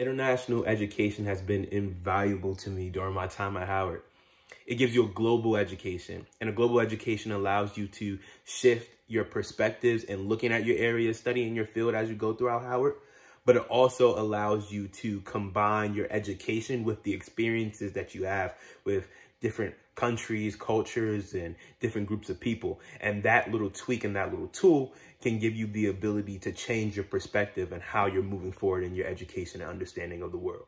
International education has been invaluable to me during my time at Howard. It gives you a global education, and a global education allows you to shift your perspectives and looking at your area, studying your field as you go throughout Howard but it also allows you to combine your education with the experiences that you have with different countries, cultures, and different groups of people. And that little tweak and that little tool can give you the ability to change your perspective and how you're moving forward in your education and understanding of the world.